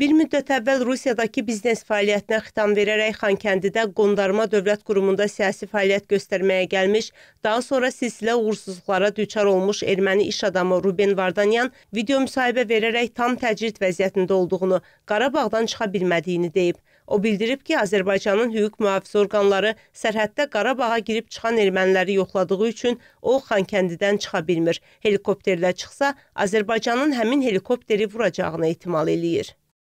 Bir müddət əvvəl Rusiyadakı biznes fəaliyyətinə xitam verərək Xankəndidə Qondarma Dövlət Qurumunda siyasi fəaliyyət göstərməyə gəlmiş, daha sonra silsilə uğursuzluqlara düçar olmuş erməni iş adamı Ruben Vardanyan video müsahibə verərək tam təcrid vəziyyətində olduğunu, Qarabağdan çıxa bilmədiyini deyib. O bildirib ki, Azərbaycanın hüquq mühafizə orqanları sərhəddə Qarabağa girib çıxan erməniləri yoxladığı üçün o Xankəndidən çıxa bilmir. Helikopterlə çıxsa, Azərbaycanın həmin helikopteri vuracağına ehtimal eləyir.